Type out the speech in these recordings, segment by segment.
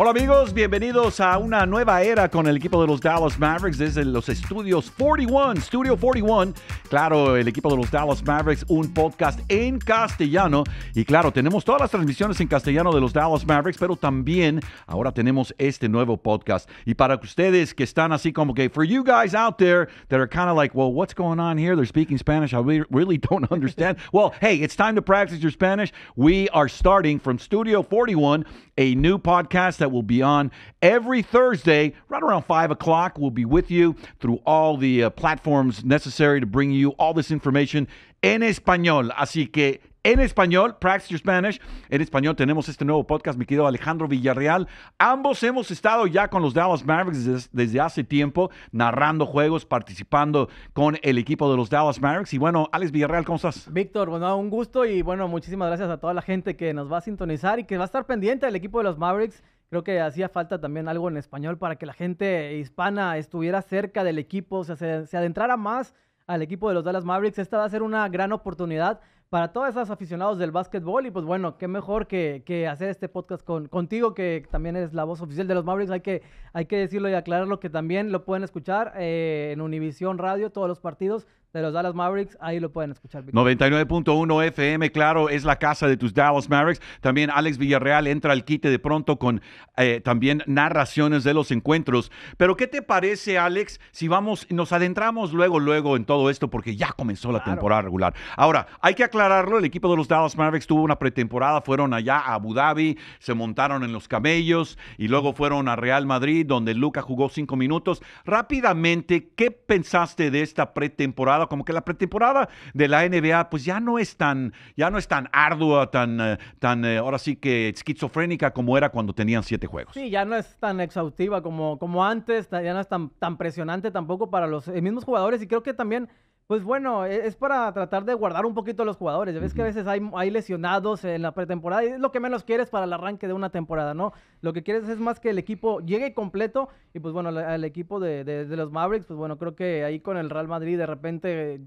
Hola amigos, bienvenidos a una nueva era con el equipo de los Dallas Mavericks desde los estudios 41, Studio 41. Claro, el equipo de los Dallas Mavericks, un podcast en castellano. Y claro, tenemos todas las transmisiones en castellano de los Dallas Mavericks, pero también ahora tenemos este nuevo podcast. Y para ustedes que están así como que, for you guys out there that are kind of like, well, what's going on here? They're speaking Spanish. I really don't understand. well, hey, it's time to practice your Spanish. We are starting from Studio 41 a new podcast that will be on every Thursday, right around 5 o'clock. We'll be with you through all the uh, platforms necessary to bring you all this information en español. Así que en español, Practice Your Spanish. En español tenemos este nuevo podcast, mi querido Alejandro Villarreal. Ambos hemos estado ya con los Dallas Mavericks desde hace tiempo, narrando juegos, participando con el equipo de los Dallas Mavericks. Y bueno, Alex Villarreal, ¿cómo estás? Víctor, bueno, un gusto y bueno, muchísimas gracias a toda la gente que nos va a sintonizar y que va a estar pendiente del equipo de los Mavericks. Creo que hacía falta también algo en español para que la gente hispana estuviera cerca del equipo, se, se adentrara más al equipo de los Dallas Mavericks. Esta va a ser una gran oportunidad para todos esos aficionados del básquetbol. Y pues bueno, qué mejor que, hacer este podcast con, contigo, que también es la voz oficial de los Mavericks. Hay que, hay que decirlo y aclararlo que también lo pueden escuchar eh, en Univisión Radio, todos los partidos, de los Dallas Mavericks, ahí lo pueden escuchar. 99.1 FM, claro, es la casa de tus Dallas Mavericks. También Alex Villarreal entra al quite de pronto con eh, también narraciones de los encuentros. Pero ¿qué te parece, Alex, si vamos, nos adentramos luego, luego en todo esto, porque ya comenzó la temporada regular. Ahora, hay que aclararlo, el equipo de los Dallas Mavericks tuvo una pretemporada, fueron allá a Abu Dhabi, se montaron en los camellos y luego fueron a Real Madrid, donde Luca jugó cinco minutos. Rápidamente, ¿qué pensaste de esta pretemporada? como que la pretemporada de la NBA pues ya no es tan, ya no es tan ardua, tan, eh, tan eh, ahora sí que esquizofrénica como era cuando tenían siete juegos. Sí, ya no es tan exhaustiva como, como antes, ya no es tan, tan presionante tampoco para los eh, mismos jugadores y creo que también pues bueno, e, es para tratar de guardar un poquito a los jugadores. Ya ves que a veces hay, lesionados en la pretemporada y es lo que menos quieres para el arranque de una temporada, ¿no? Lo que quieres es más que el equipo llegue completo y pues bueno, el equipo de, los Mavericks, pues bueno, creo que ahí con el Real Madrid de repente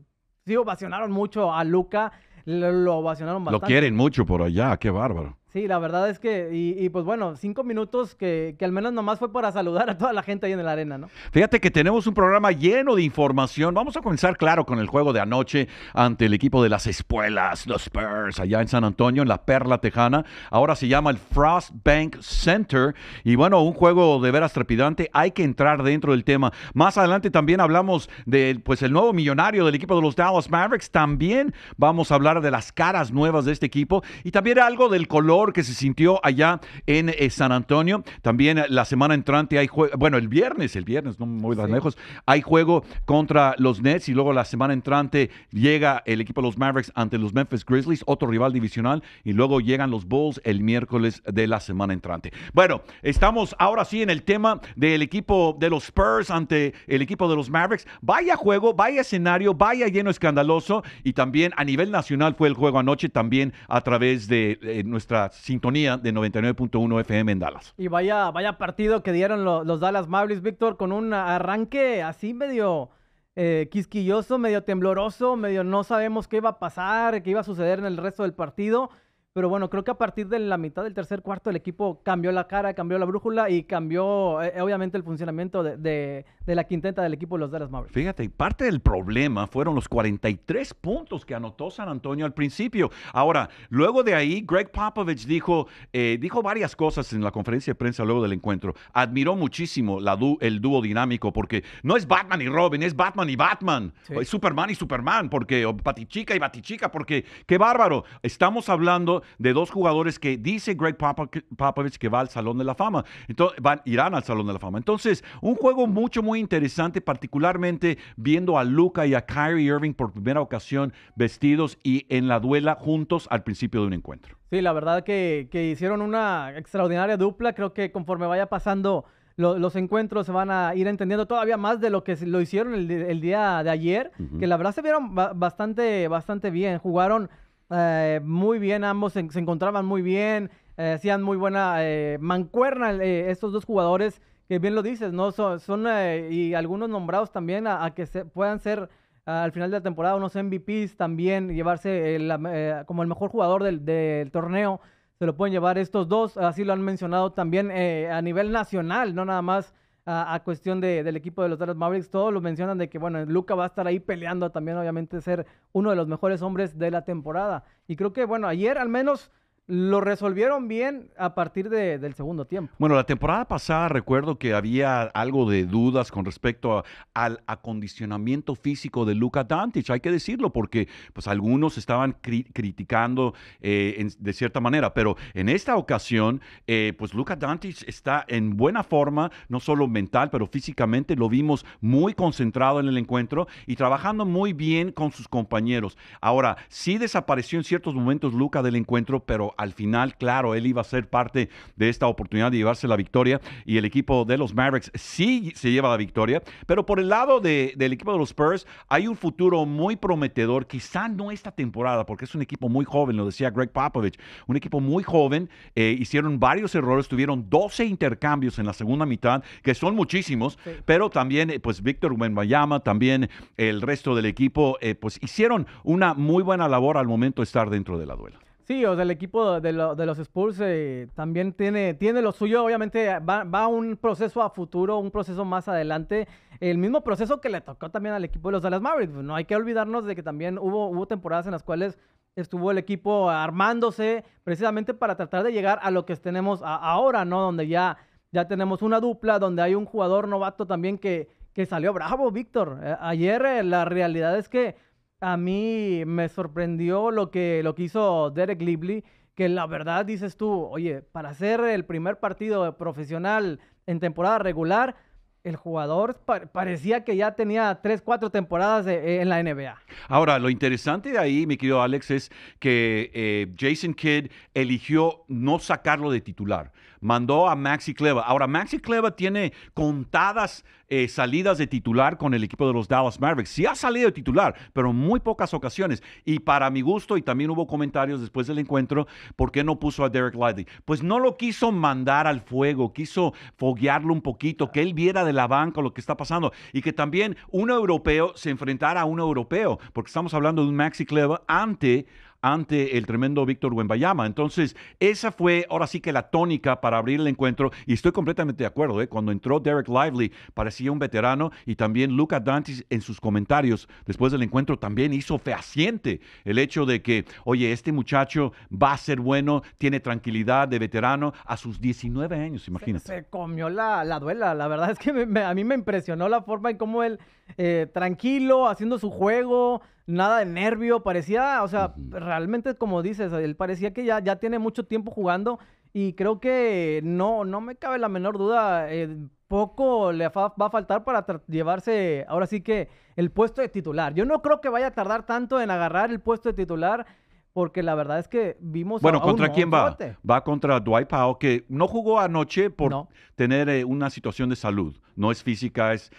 sí ovacionaron mucho a Luca, lo, lo ovacionaron bastante. Lo quieren mucho por allá, qué bárbaro. Sí, la verdad es que, y, pues bueno, cinco minutos que, que, al menos nomás fue para saludar a toda la gente ahí en la arena, ¿no? Fíjate que tenemos un programa lleno de información. Vamos a comenzar, claro, con el juego de anoche ante el equipo de las espuelas, los Spurs, allá en San Antonio, en la Perla Tejana. Ahora se llama el Frost Bank Center. Y bueno, un juego de veras trepidante. Hay que entrar dentro del tema. Más adelante también hablamos del, pues, el nuevo millonario del equipo de los Dallas Mavericks. También vamos a hablar de las caras nuevas de este equipo y también algo del color que se sintió allá en eh, San Antonio. También eh, la semana entrante hay juego, bueno, el viernes, el viernes, no me voy tan lejos, hay juego contra los Nets y luego la semana entrante llega el equipo de los Mavericks ante los Memphis Grizzlies, otro rival divisional, y luego llegan los Bulls el miércoles de la semana entrante. Bueno, estamos ahora sí en el tema del equipo de los Spurs ante el equipo de los Mavericks. Vaya juego, vaya escenario, vaya lleno escandaloso y también a nivel nacional fue el juego anoche, también a través de eh, nuestra sintonía de 99.1 FM en Dallas. Y vaya, vaya partido que dieron los, Dallas Mavericks, Víctor, con un arranque así medio eh, quisquilloso, medio tembloroso, medio no sabemos qué iba a pasar, qué iba a suceder en el resto del partido. Pero bueno, creo que a partir de la mitad del tercer cuarto el equipo cambió la cara, cambió la brújula y cambió eh, obviamente el funcionamiento de, de la quinteta del equipo de los Dallas Mavericks. Fíjate, parte del problema fueron los 43 puntos que anotó San Antonio al principio. Ahora, luego de ahí, Greg Popovich dijo, eh, dijo varias cosas en la conferencia de prensa luego del encuentro. Admiró muchísimo el dúo dinámico porque no es Batman y Robin, es Batman y Batman. Es Superman y Superman, porque o Batichica y Batichica, porque qué bárbaro. Estamos hablando de dos jugadores que dice Greg Popovich que va al Salón de la Fama. Entonces, van, irán al Salón de la Fama. Entonces, un juego mucho, interesante, particularmente viendo a Luca y a Kyrie Irving por primera ocasión vestidos y en la duela juntos al principio de un encuentro. Sí, la verdad que, que hicieron una extraordinaria dupla. Creo que conforme vaya pasando los encuentros se van a ir entendiendo todavía más de lo que lo hicieron el, día de ayer, que la verdad se vieron bastante, bastante bien. Jugaron eh, muy bien ambos, se, encontraban muy bien, eh, hacían muy buena eh, mancuerna estos dos jugadores que bien lo dices, ¿no? Son, eh, y algunos nombrados también a, que se, puedan ser al final de la temporada unos MVPs también, llevarse eh, como el mejor jugador del, torneo, se lo pueden llevar estos dos, así lo han mencionado también eh, a nivel nacional, no nada más a, cuestión de, del equipo de los Dallas Mavericks, todos lo mencionan de que, bueno, Luca va a estar ahí peleando también, obviamente, ser uno de los mejores hombres de la temporada. Y creo que, bueno, ayer al menos lo resolvieron bien a partir del segundo tiempo. Bueno, la temporada pasada recuerdo que había algo de dudas con respecto al acondicionamiento físico de Luka Dantich, hay que decirlo, porque pues algunos estaban criticando eh, de cierta manera, pero en esta ocasión, eh, pues Luka Dantich está en buena forma, no solo mental, pero físicamente, lo vimos muy concentrado en el encuentro y trabajando muy bien con sus compañeros. Ahora, sí desapareció en ciertos momentos Luka del encuentro, pero al final, claro, él iba a ser parte de esta oportunidad de llevarse la victoria y el equipo de los Mavericks sí se lleva la victoria, pero por el lado del equipo de los Spurs hay un futuro muy prometedor, quizá no esta temporada, porque es un equipo muy joven, lo decía Greg Popovich, un equipo muy joven, eh, hicieron varios errores, tuvieron 12 intercambios en la segunda mitad, que son muchísimos, pero también eh, pues Víctor Wembanyama, también el resto del equipo, eh, pues hicieron una muy buena labor al momento de estar dentro de la duela. Sí, o sea, el equipo de, los Spurs eh, también tiene, tiene lo suyo, obviamente eh, va, va, un proceso a futuro, un proceso más adelante, el mismo proceso que le tocó también al equipo de los Dallas Mavericks, pues, no hay que olvidarnos de que también hubo, temporadas en las cuales estuvo el equipo armándose precisamente para tratar de llegar a lo que tenemos ahora, ¿no? Donde ya, ya tenemos una dupla, donde hay un jugador novato también que, que salió bravo, Víctor. Eh, ayer la realidad es que a mí me sorprendió lo que, lo que hizo Derek Lively, que la verdad dices tú, oye, para hacer el primer partido profesional en temporada regular, el jugador parecía que ya tenía tres, cuatro temporadas e-, en la NBA. Ahora, lo interesante de ahí, mi querido Alex, es que eh, Jason Kidd eligió no sacarlo de titular mandó a Maxi Cleva. Ahora, Maxi Cleva tiene contadas eh, salidas de titular con el equipo de los Dallas Mavericks. Sí ha salido de titular, pero en muy pocas ocasiones. Y para mi gusto, y también hubo comentarios después del encuentro, ¿por qué no puso a Derek Lively? Pues no lo quiso mandar al fuego, quiso foguearlo un poquito, que él viera de la banca lo que está pasando y que también un europeo se enfrentara a un europeo, porque estamos hablando de un Maxi Cleva ante ante el tremendo Víctor Wembayama. Entonces, esa fue ahora sí que la tónica para abrir el encuentro y estoy completamente de acuerdo. ¿eh? Cuando entró Derek Lively parecía un veterano y también Luca Dantis en sus comentarios después del encuentro también hizo fehaciente el hecho de que, oye, este muchacho va a ser bueno, tiene tranquilidad de veterano a sus 19 años, imagínate. Se, se comió la, la, duela, la verdad es que a mí me impresionó la forma en cómo él, eh, tranquilo, haciendo su juego, nada de nervio, parecía, o sea, realmente como dices, él parecía que ya, ya tiene mucho tiempo jugando y creo que no, no me cabe la menor duda, eh, poco le va a faltar para llevarse ahora sí que el puesto de titular. Yo no creo que vaya a tardar tanto en agarrar el puesto de titular. Porque la verdad es que vimos. Bueno, ¿contra quién va? Va contra Dwight Powell, que no jugó anoche por tener eh, una situación de salud. No es física, es,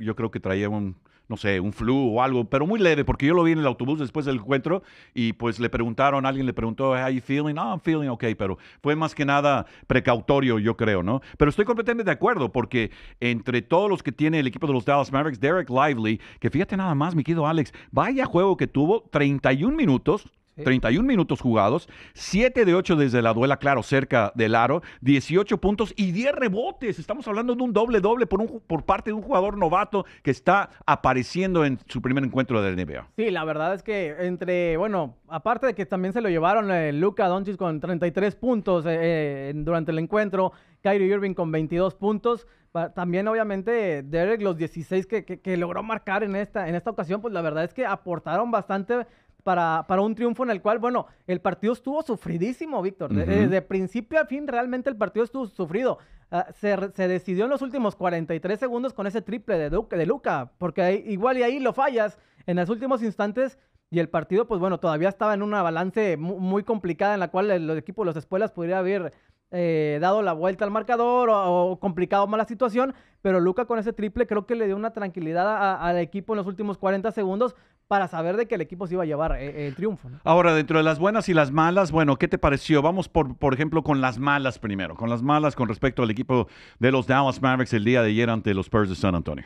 yo creo que traía un, no sé, un flu o algo, pero muy leve, porque yo lo vi en el autobús después del encuentro y pues le preguntaron, alguien le preguntó, how you feeling? Oh, I'm feeling okay, pero fue más que nada precautorio, yo creo, ¿no? Pero estoy completamente de acuerdo, porque entre todos los que tiene el equipo de los Dallas Mavericks, Derek Lively, que fíjate nada más, mi querido Alex, vaya juego que tuvo, 31 minutos, 31 minutos jugados, 7 de 8 desde la duela, claro, cerca del aro, 18 puntos y 10 rebotes. Estamos hablando de un doble-doble por, por parte de un jugador novato que está apareciendo en su primer encuentro del NBA. Sí, la verdad es que entre, bueno, aparte de que también se lo llevaron eh, Luca Doncic con 33 puntos eh, eh, durante el encuentro, Kyrie Irving con 22 puntos. También, obviamente, Derek, los 16 que, logró marcar en esta, en esta ocasión, pues la verdad es que aportaron bastante para, para un triunfo en el cual, bueno, el partido estuvo sufridísimo, Víctor. de Desde principio a fin, realmente el partido estuvo sufrido. Ah, se, se, decidió en los últimos 43 segundos con ese triple de, de Luca, porque igual y ahí lo fallas en los últimos instantes y el partido, pues bueno, todavía estaba en una balance muy, complicada en la cual el, equipo de los Espuelas podría haber eh, dado la vuelta al marcador o, complicado más la situación, pero Luca con ese triple creo que le dio una tranquilidad al equipo en los últimos 40 segundos para saber de que el equipo se iba a llevar eh, eh, el triunfo. Ahora, dentro de las buenas y las malas, bueno, ¿qué te pareció? Vamos, por, por ejemplo, con las malas primero, con las malas con respecto al equipo de los Dallas Mavericks el día de ayer ante los Spurs de San Antonio.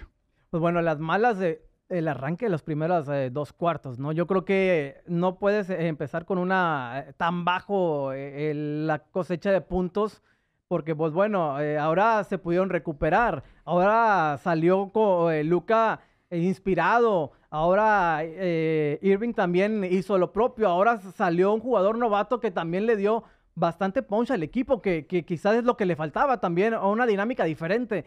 Pues bueno, las malas de el arranque de los primeros eh, dos cuartos, ¿no? Yo creo que no puedes empezar con una tan bajo la cosecha de puntos porque pues bueno, ahora se pudieron recuperar, ahora salió con, Luca inspirado, Ahora eh, Irving también hizo lo propio. Ahora salió un jugador novato que también le dio bastante punch al equipo, que, quizás es lo que le faltaba también, o una dinámica diferente.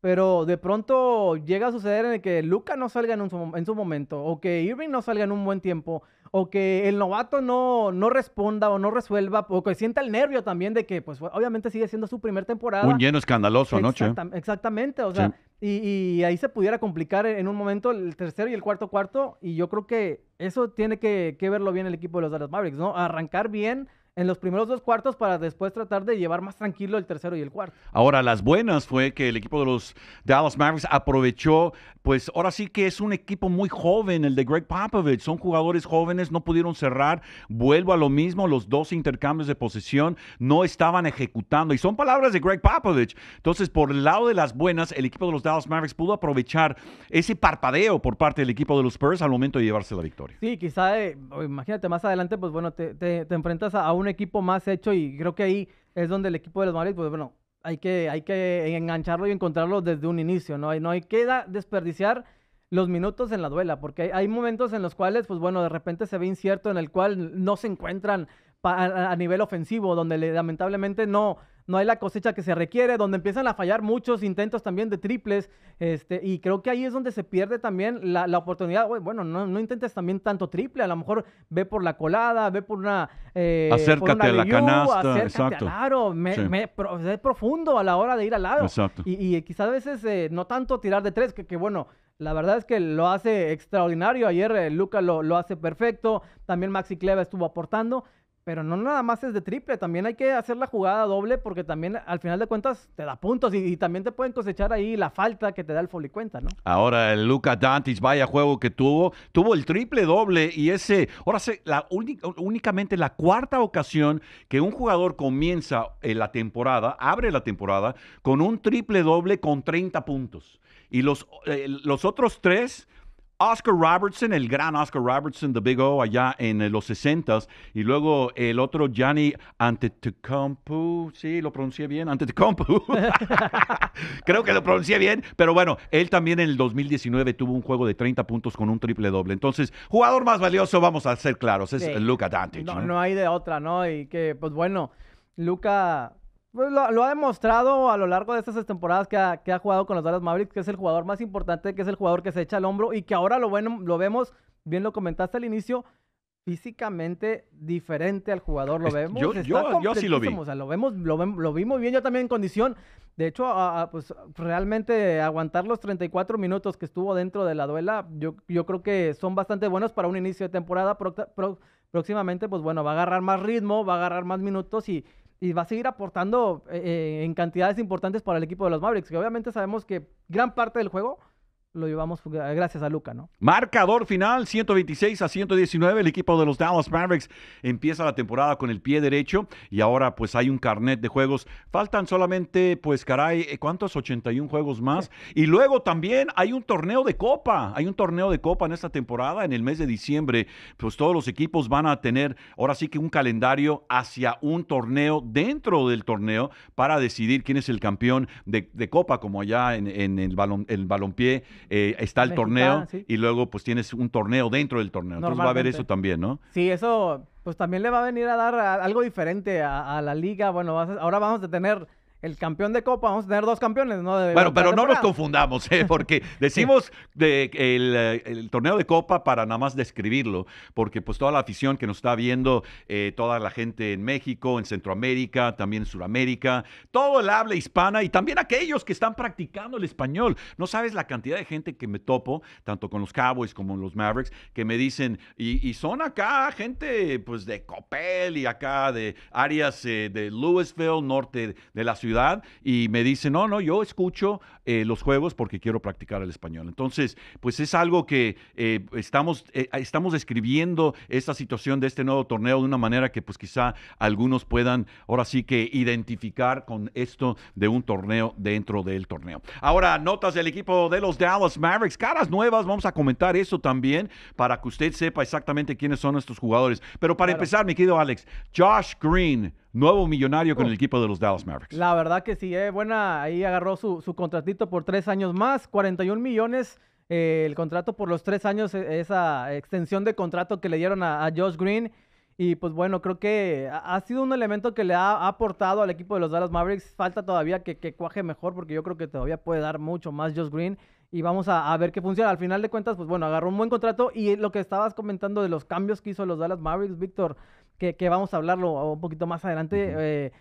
Pero de pronto llega a suceder en el que Luca no salga en, su momento, o que Irving no salga en un buen tiempo, o que el novato no, no responda o no resuelva, o que sienta el nervio también de que, pues obviamente sigue siendo su primer temporada. Un lleno escandaloso ¿no, anoche. ¿eh? Exactamente, o sea, y, ahí se pudiera complicar en un momento el tercero y el cuarto cuarto. Y yo creo que eso tiene que, que verlo bien el equipo de los Dallas Mavericks, ¿no? Arrancar bien, en los primeros dos cuartos para después tratar de llevar más tranquilo el tercero y el cuarto. Ahora, las buenas fue que el equipo de los Dallas Mavericks aprovechó, pues ahora sí que es un equipo muy joven, el de Greg Popovich, son jugadores jóvenes, no pudieron cerrar, vuelvo a lo mismo, los dos intercambios de posesión no estaban ejecutando y son palabras de Greg Popovich. Entonces, por el lado de las buenas, el equipo de los Dallas Mavericks pudo aprovechar ese parpadeo por parte del equipo de los Spurs al momento de llevarse la victoria. Sí, quizá, eh, imagínate, más adelante, pues bueno, te enfrentas a un un equipo más hecho y creo que ahí es donde el equipo de los mares pues bueno, hay que, hay que engancharlo y encontrarlo desde un inicio, ¿no? No hay queda desperdiciar los minutos en la duela, porque hay, momentos en los cuales, pues bueno, de repente se ve incierto en el cual no se encuentran a, nivel ofensivo, donde lamentablemente no, no hay la cosecha que se requiere, donde empiezan a fallar muchos intentos también de triples, este, y creo que ahí es donde se pierde también la, oportunidad, bueno, no, intentes también tanto triple, a lo mejor ve por la colada, ve por una... Eh, acércate a la canasta, acércate me, profundo a la hora de ir al lado. Y, quizás a veces eh, no tanto tirar de tres, que, que bueno, la verdad es que lo hace extraordinario. Ayer eh, Luca lo, lo, hace perfecto. También Maxi Cleva estuvo aportando. Pero no nada más es de triple, también hay que hacer la jugada doble porque también al final de cuentas te da puntos y, también te pueden cosechar ahí la falta que te da el folicuenta, ¿no? Ahora el Luca Dantis, vaya juego que tuvo, tuvo el triple doble y ese, ahora sé, la únicamente la cuarta ocasión que un jugador comienza eh, la temporada, abre la temporada con un triple doble con 30 puntos. Y los, eh, los otros tres Oscar Robertson, el gran Oscar Robertson, The Big O, allá en eh, los 60 Y luego el otro Gianni Antetokounmpo, sí, lo pronuncié bien, Antetokounmpo. Creo que lo pronuncié bien, pero bueno, él también en el 2019 tuvo un juego de 30 puntos con un triple doble. Entonces, jugador más valioso, vamos a ser claros, es Luca Dante. No, ¿no? no hay de otra, ¿no? Y que, pues bueno, Luca pues, lo, ha demostrado a lo largo de estas temporadas que ha, jugado con los Dallas Mavericks, que es el jugador más importante, que es el jugador que se echa al hombro y que ahora lo, bueno, lo vemos, bien lo comentaste al inicio, físicamente diferente al jugador, lo vemos. Yo, sí lo vi. lo, vemos, bien, yo también en condición. De hecho, pues realmente aguantar los 34 minutos que estuvo dentro de la duela, yo, yo creo que son bastante buenos para un inicio de temporada. próximamente, pues bueno, va a agarrar más ritmo, va a agarrar más minutos y y va a seguir aportando eh, eh, en cantidades importantes para el equipo de los Mavericks, que obviamente sabemos que gran parte del juego lo llevamos ah, gracias a Luca, ¿no? Marcador final 126 a 119. El equipo de los Dallas Mavericks empieza la temporada con el pie derecho y ahora pues hay un carnet de juegos. Faltan solamente pues caray, eh, ¿cuántos? 81 juegos más. Y luego también hay un torneo de copa. Hay un torneo de copa en esta temporada. En el mes de diciembre pues todos los equipos van a tener ahora sí que un calendario hacia un torneo dentro del torneo para decidir quién es el campeón de, copa como allá en, el, balón el balompié eh, está el torneo y luego pues tienes un torneo dentro del torneo. Entonces va a haber eso también, ¿no? Sí, eso pues también le va a venir a dar algo diferente a, la liga. Bueno, ahora vamos a tener el campeón de Copa, vamos a tener dos campeones, ¿no? bueno, pero no nos confundamos, ¿eh? porque decimos de, eh, el, torneo de Copa para nada más describirlo, porque pues toda la afición que nos está viendo, eh, toda la gente en México, en Centroamérica, también en Sudamérica, todo el habla hispana y también aquellos que están practicando el español. No sabes la cantidad de gente que me topo, tanto con los Cowboys como los Mavericks, que me dicen, y, son acá gente pues de Copel y acá de áreas de Louisville, norte de la ciudad y me dice, no, no, yo escucho eh, los juegos porque quiero practicar el español. Entonces, pues es algo que eh, estamos, eh, estamos describiendo esta situación de este nuevo torneo de una manera que pues quizá algunos puedan ahora sí que identificar con esto de un torneo dentro del torneo. Ahora, notas del equipo de los Dallas Mavericks, caras nuevas, vamos a comentar eso también para que usted sepa exactamente quiénes son estos jugadores. Pero para empezar, mi querido Alex, Josh Green nuevo millonario con oh. el equipo de los Dallas Mavericks. La verdad que sí, eh, buena, ahí agarró su, contratito por tres años más, 41 millones. Eh, el contrato por los tres años, e, esa extensión de contrato que le dieron a, Josh Green. Y pues bueno, creo que ha sido un elemento que le ha, aportado al equipo de los Dallas Mavericks. Falta todavía que, cuaje mejor porque yo creo que todavía puede dar mucho más Josh Green. Y vamos a, ver qué funciona. Al final de cuentas, pues bueno, agarró un buen contrato. Y lo que estabas comentando de los cambios que hizo los Dallas Mavericks, Víctor, que, vamos a hablarlo un poquito más adelante. Eh,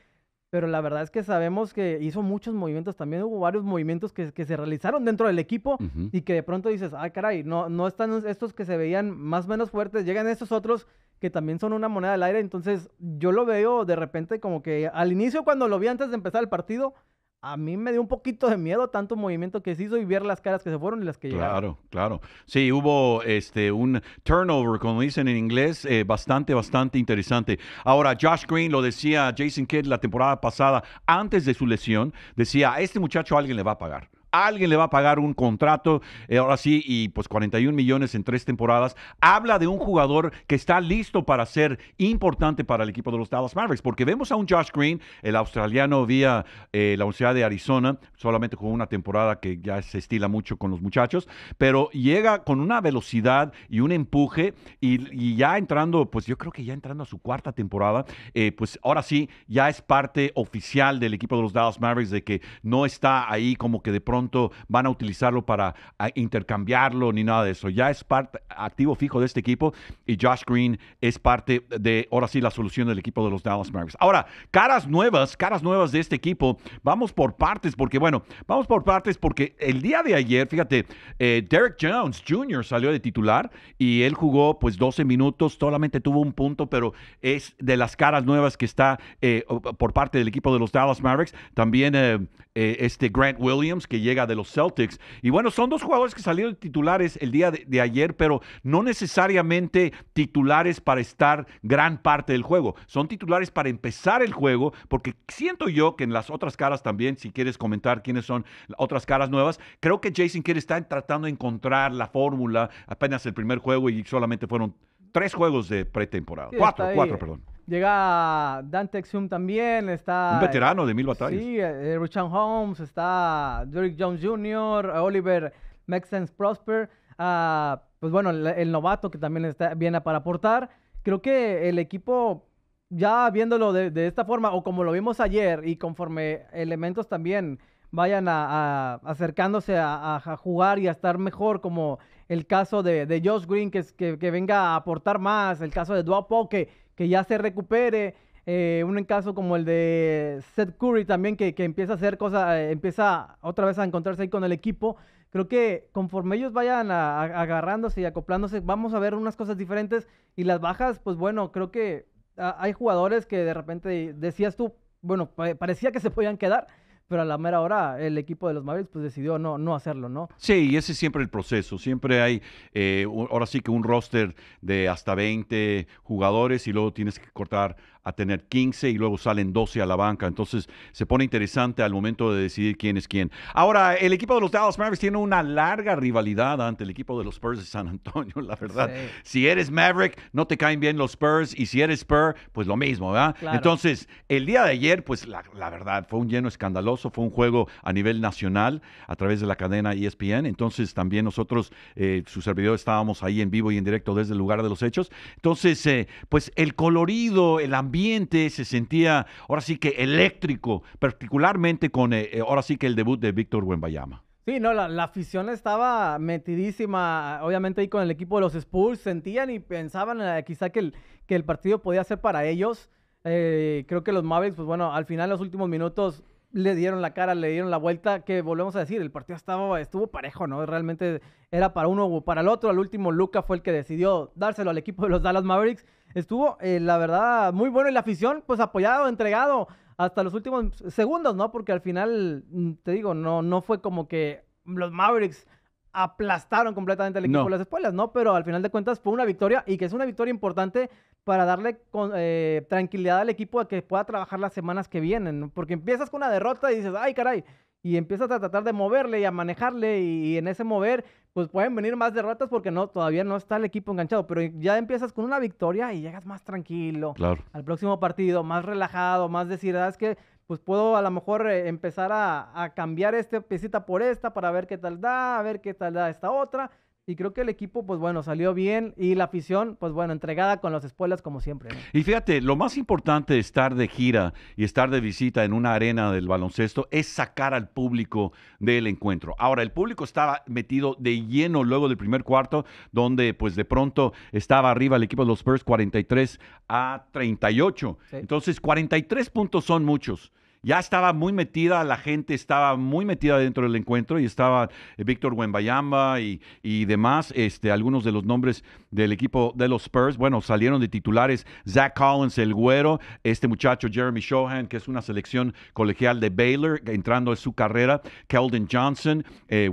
pero la verdad es que sabemos que hizo muchos movimientos también, hubo varios movimientos que, que se realizaron dentro del equipo y que de pronto dices, ah, caray, no, no están estos que se veían más o menos fuertes, llegan estos otros que también son una moneda al aire, entonces yo lo veo de repente como que al inicio cuando lo vi antes de empezar el partido, a mí me dio un poquito de miedo tanto movimiento que se hizo y ver las caras que se fueron y las que llegaron. Claro, claro. Sí, hubo este un turnover, como dicen en inglés, eh, bastante, bastante interesante. Ahora, Josh Green lo decía Jason Kidd la temporada pasada, antes de su lesión, decía, a este muchacho alguien le va a pagar alguien le va a pagar un contrato, eh, ahora sí, y pues 41 millones en tres temporadas. Habla de un jugador que está listo para ser importante para el equipo de los Dallas Mavericks, porque vemos a un Josh Green, el australiano vía eh, la Universidad de Arizona, solamente con una temporada que ya se estila mucho con los muchachos, pero llega con una velocidad y un empuje y, ya entrando, pues yo creo que ya entrando a su cuarta temporada, eh, pues ahora sí, ya es parte oficial del equipo de los Dallas Mavericks de que no está ahí como que de pronto van a utilizarlo para ah, intercambiarlo ni nada de eso. Ya es parte activo fijo de este equipo y Josh Green es parte de, ahora sí, la solución del equipo de los Dallas Mavericks. Ahora, caras nuevas, caras nuevas de este equipo. Vamos por partes porque, bueno, vamos por partes porque el día de ayer, fíjate, eh, Derek Jones Jr. salió de titular y él jugó pues 12 minutos, solamente tuvo un punto, pero es de las caras nuevas que está eh, por parte del equipo de los Dallas Mavericks. También eh, eh, este Grant Williams que llega de los Celtics. Y bueno, son dos jugadores que salieron titulares el día de, ayer, pero no necesariamente titulares para estar gran parte del juego. Son titulares para empezar el juego, porque siento yo que en las otras caras también, si quieres comentar quiénes son otras caras nuevas, creo que Jason quiere está tratando de encontrar la fórmula. Apenas el primer juego y solamente fueron tres juegos de pretemporada. cuatro, cuatro, perdón. Llega Dante Exum también, está... Un veterano de mil batallas. Sí, eh, eh, Richard Holmes, está Derek Jones Jr., Oliver Maxence Prosper, ah, pues bueno, el, novato que también está, viene para aportar. Creo que el equipo, ya viéndolo de, de, esta forma, o como lo vimos ayer, y conforme elementos también vayan a, acercándose a, jugar y a estar mejor, como el caso de, de Josh Green, que, que, venga a aportar más, el caso de Duapo, que, que ya se recupere, eh, un caso como el de Seth Curry también, que, empieza a hacer cosas, eh, empieza otra vez a encontrarse ahí con el equipo. Creo que conforme ellos vayan agarrándose y acoplándose, vamos a ver unas cosas diferentes y las bajas, pues bueno, creo que ah, hay jugadores que de repente decías tú, bueno, parecía que se podían quedar, pero a la mera hora el equipo de los Mavericks pues decidió no, no hacerlo, ¿no? Sí, y ese es siempre el proceso, siempre hay, eh, ahora sí que un roster de hasta 20 jugadores y luego tienes que cortar a tener 15 y luego salen 12 a la banca. Entonces se pone interesante al momento de decidir quién es quién. Ahora, el equipo de los Dallas Mavericks tiene una larga rivalidad ante el equipo de los Spurs de San Antonio, la verdad. Si eres Maverick, no te caen bien los Spurs y si eres Spur, pues lo mismo, ¿verdad? Entonces, el día de ayer, pues la, verdad, fue un lleno escandaloso, fue un juego a nivel nacional a través de la cadena ESPN. Entonces, también nosotros, eh, su servidor, estábamos ahí en vivo y en directo desde el lugar de los hechos. Entonces, eh, pues el colorido, el ambiente, ambiente se sentía ahora sí que eléctrico, particularmente con eh, eh, ahora sí que el debut de Víctor Buenbayama. Sí, no, la, afición estaba metidísima, obviamente ahí con el equipo de los Spurs, sentían y pensaban eh, quizá que el, que el partido podía ser para ellos. creo que los Mavericks, pues bueno, al final los últimos minutos le dieron la cara, le dieron la vuelta, que volvemos a decir, el partido estaba, estuvo parejo, ¿no? Realmente era para uno o para el otro, al último Luca fue el que decidió dárselo al equipo de los Dallas Mavericks estuvo, eh, la verdad, muy bueno. Y la afición, pues apoyado, entregado hasta los últimos segundos, ¿no? Porque al final, mm, te digo, no, no fue como que los Mavericks aplastaron completamente al equipo de las espuelas, ¿no? Pero al final de cuentas fue una victoria y que es una victoria importante para darle eh, tranquilidad al equipo a que pueda trabajar las semanas que vienen, ¿no? porque empiezas con una derrota y dices, ay caray, y empiezas a tratar de moverle y a manejarle y, en ese mover pues pueden venir más derrotas porque no todavía no está el equipo enganchado, pero ya empiezas con una victoria y llegas más tranquilo claro. al próximo partido, más relajado, más decir, ah, es que pues puedo a lo mejor eh, empezar a, a, cambiar esta piecita por esta para ver qué tal da, a ver qué tal da esta otra y creo que el equipo, pues bueno, salió bien y la afición, pues bueno, entregada con las espuelas como siempre. Y fíjate, lo más importante de estar de gira y estar de visita en una arena del baloncesto es sacar al público del encuentro. Ahora, el público estaba metido de lleno luego del primer cuarto, donde pues de pronto estaba arriba el equipo de los Spurs 43 a 38. Entonces, 43 puntos son muchos ya estaba muy metida, la gente estaba muy metida dentro del encuentro y estaba eh, Víctor Wembayamba y, demás, este, algunos de los nombres del equipo de los Spurs. Bueno, salieron de titulares Zach Collins, el güero, este muchacho Jeremy Shohan, que es una selección colegial de Baylor, entrando en su carrera, Keldon Johnson, eh,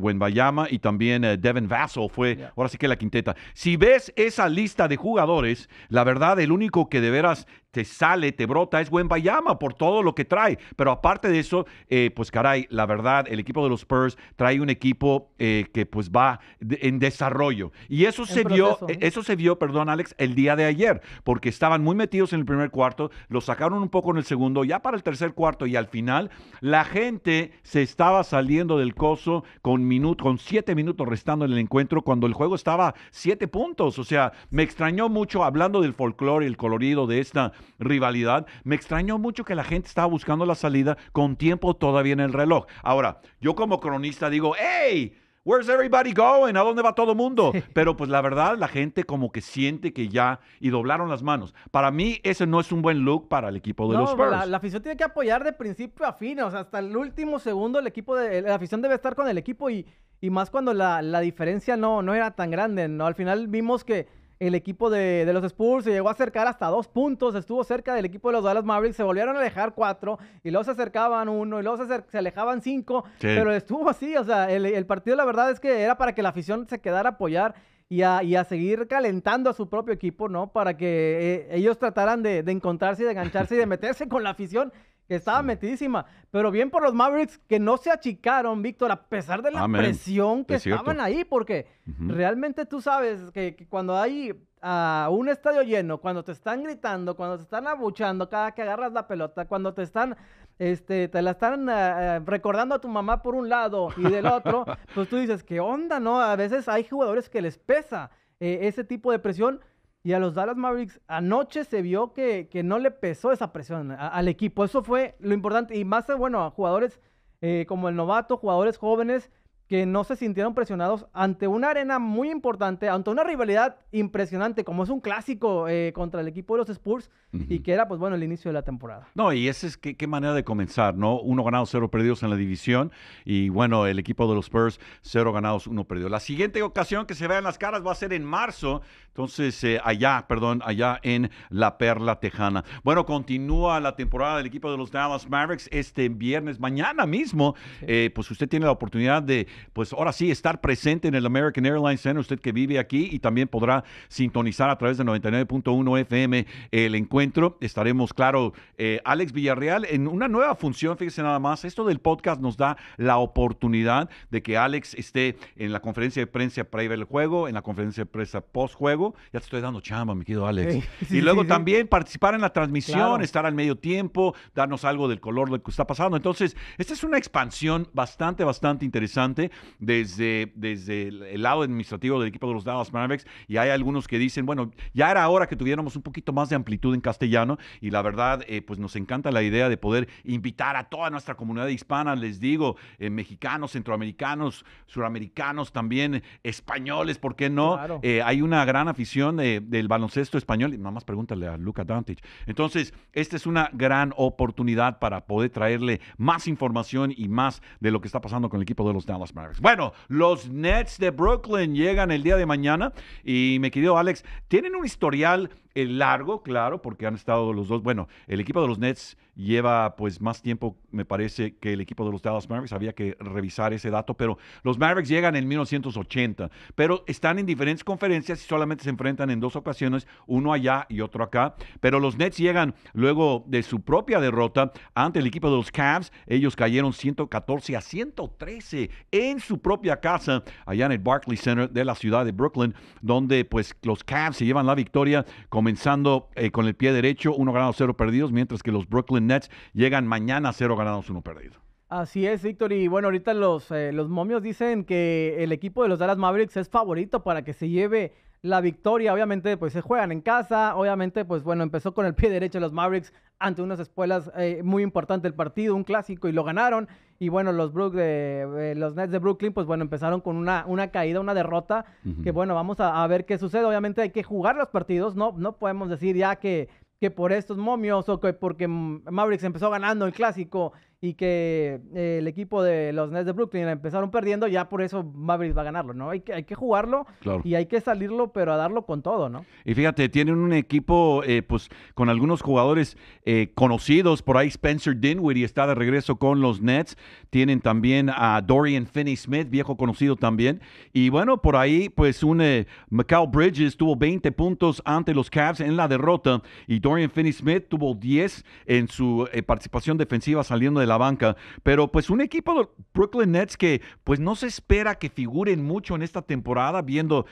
y también eh, Devin Vassell fue, ahora sí que la quinteta. Si ves esa lista de jugadores, la verdad, el único que de veras te sale, te brota, es buen Bayama por todo lo que trae. Pero aparte de eso, eh, pues caray, la verdad, el equipo de los Spurs trae un equipo eh, que pues va en desarrollo. Y eso se vio, eso se vio, perdón, Alex, el día de ayer, porque estaban muy metidos en el primer cuarto, lo sacaron un poco en el segundo, ya para el tercer cuarto y al final, la gente se estaba saliendo del coso con con siete minutos restando en el encuentro cuando el juego estaba siete puntos. O sea, me extrañó mucho hablando del folclore, el colorido de esta rivalidad. Me extrañó mucho que la gente estaba buscando la salida con tiempo todavía en el reloj. Ahora, yo como cronista digo, ¡hey! Where's everybody going? ¿A dónde va todo el mundo? Pero pues la verdad, la gente como que siente que ya y doblaron las manos. Para mí, ese no es un buen look para el equipo de los Spurs. La, la, afición tiene que apoyar de principio a fin, o sea, hasta el último segundo el equipo de, la afición debe estar con el equipo y, y más cuando la, diferencia no, no era tan grande, ¿no? Al final vimos que el equipo de, los Spurs se llegó a acercar hasta dos puntos, estuvo cerca del equipo de los Dallas Mavericks, se volvieron a alejar cuatro, y luego se acercaban uno, y luego se, alejaban cinco, pero estuvo así, o sea, el, partido la verdad es que era para que la afición se quedara a apoyar. Y a, seguir calentando a su propio equipo, ¿no? Para que eh, ellos trataran de, de, encontrarse y de engancharse y de meterse con la afición que estaba metidísima. Pero bien por los Mavericks que no se achicaron, Víctor, a pesar de la presión que estaban ahí, porque realmente tú sabes que, cuando hay uh, un estadio lleno, cuando te están gritando, cuando te están abuchando cada que agarras la pelota, cuando te están este, te la están ah, ah, recordando a tu mamá por un lado y del otro, pues tú dices, ¿qué onda? No, a veces hay jugadores que les pesa eh, ese tipo de presión y a los Dallas Mavericks anoche se vio que, no le pesó esa presión al equipo. Eso fue lo importante. Y más, bueno, a jugadores eh, como el novato, jugadores jóvenes que no se sintieron presionados ante una arena muy importante, ante una rivalidad impresionante, como es un clásico eh, contra el equipo de los Spurs, y que era, pues bueno, el inicio de la temporada. No, y esa es qué manera de comenzar, ¿no? Uno ganado, cero perdidos en la división, y bueno, el equipo de los Spurs, cero ganados, uno perdido. La siguiente ocasión que se en las caras va a ser en marzo, entonces eh, allá, perdón, allá en La Perla Tejana. Bueno, continúa la temporada del equipo de los Dallas Mavericks este viernes, mañana mismo, eh, pues usted tiene la oportunidad de pues ahora sí estar presente en el American Airlines Center, usted que vive aquí y también podrá sintonizar a través de 99.1 FM el encuentro. Estaremos, claro, eh, Alex Villarreal en una nueva función, fíjese nada más, esto del podcast nos da la oportunidad de que Alex esté en la conferencia de prensa ir al juego, en la conferencia de prensa post juego, ya te estoy dando chamba, mi querido Alex. y luego también participar en la transmisión, estar al medio tiempo, darnos algo del color de lo que está pasando. Entonces, esta es una expansión bastante, bastante interesante desde, desde el lado administrativo del equipo de los Dallas Mavericks y hay algunos que dicen, bueno, ya era hora que tuviéramos un poquito más de amplitud en castellano y la verdad, eh, pues nos encanta la idea de poder invitar a toda nuestra comunidad hispana, les digo, eh, mexicanos, centroamericanos, suramericanos también, españoles, ¿por qué no? Eh, hay una gran afición del baloncesto español, y nada más pregúntale a Luca Dantich. Entonces, esta es una gran oportunidad para poder traerle más información y más de lo que está pasando con el equipo de los Dallas bueno, los Nets de Brooklyn llegan el día de mañana y mi querido Alex, tienen un historial largo, claro, porque han estado los dos. Bueno, el equipo de los Nets lleva pues más tiempo, me parece, que el equipo de los Dallas Mavericks. Había que revisar ese dato, pero los Mavericks llegan en 1980, pero están en diferentes conferencias y solamente se enfrentan en dos ocasiones, uno allá y otro acá. Pero los Nets llegan luego de su propia derrota ante el equipo de los Cavs. Ellos cayeron 114 a 113 en su propia casa, allá en el Barclays Center de la ciudad de Brooklyn, donde pues los Cavs se llevan la victoria. Como comenzando eh, con el pie derecho, uno ganado, cero perdidos, mientras que los Brooklyn Nets llegan mañana cero ganados, uno perdido. Así es, Víctor. Y bueno, ahorita los, eh, los momios dicen que el equipo de los Dallas Mavericks es favorito para que se lleve la victoria. Obviamente, pues se juegan en casa. Obviamente, pues bueno, empezó con el pie derecho de los Mavericks ante unas espuelas eh, muy importante el partido, un clásico, y lo ganaron. Y bueno, los, Brook de, eh, los Nets de Brooklyn, pues bueno, empezaron con una, una caída, una derrota, que bueno, vamos a, ver qué sucede. Obviamente hay que jugar los partidos, no, no podemos decir ya que, que por estos momios o que porque Mavericks empezó ganando el clásico y que eh, el equipo de los Nets de Brooklyn empezaron perdiendo, ya por eso Mavericks va a ganarlo, ¿no? Hay que, hay que jugarlo y hay que salirlo, pero a darlo con todo, ¿no? Y fíjate, tienen un equipo eh, pues con algunos jugadores eh, conocidos, por ahí Spencer Dinwiddie está de regreso con los Nets, tienen también a Dorian Finney-Smith, viejo conocido también, y bueno, por ahí pues un Macau Bridges tuvo 20 puntos ante los Cavs en la derrota y Dorian Finney-Smith tuvo 10 en su participación defensiva saliendo de la banca. Pero pues un equipo de Brooklyn Nets que pues no se espera que figuren mucho en esta temporada, viendo